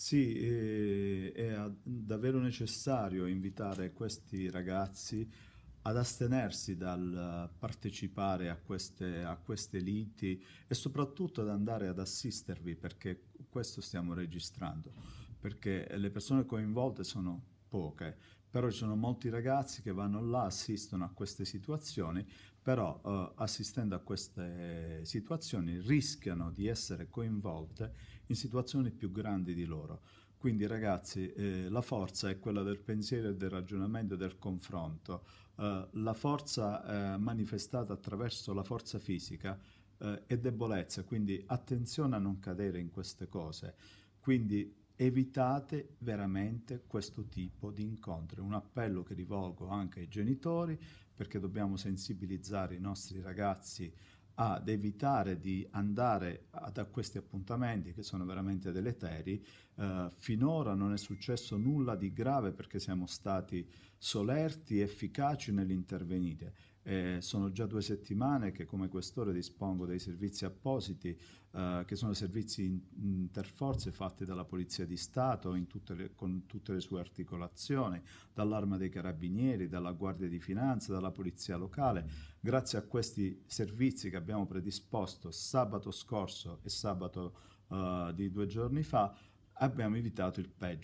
Sì, eh, è davvero necessario invitare questi ragazzi ad astenersi dal partecipare a queste, a queste liti e soprattutto ad andare ad assistervi perché questo stiamo registrando, perché le persone coinvolte sono poche, però ci sono molti ragazzi che vanno là, assistono a queste situazioni, però eh, assistendo a queste situazioni rischiano di essere coinvolte in situazioni più grandi di loro. Quindi ragazzi, eh, la forza è quella del pensiero, del ragionamento e del confronto. Eh, la forza eh, manifestata attraverso la forza fisica eh, è debolezza, quindi attenzione a non cadere in queste cose. Quindi evitate veramente questo tipo di incontri. Un appello che rivolgo anche ai genitori perché dobbiamo sensibilizzare i nostri ragazzi ad evitare di andare a questi appuntamenti che sono veramente deleteri. Uh, finora non è successo nulla di grave perché siamo stati solerti, efficaci nell'intervenire eh, sono già due settimane che come questore dispongo dei servizi appositi eh, che sono servizi interforze mm, fatti dalla Polizia di Stato tutte le, con tutte le sue articolazioni, dall'Arma dei Carabinieri, dalla Guardia di Finanza, dalla Polizia Locale. Grazie a questi servizi che abbiamo predisposto sabato scorso e sabato eh, di due giorni fa abbiamo evitato il peggio.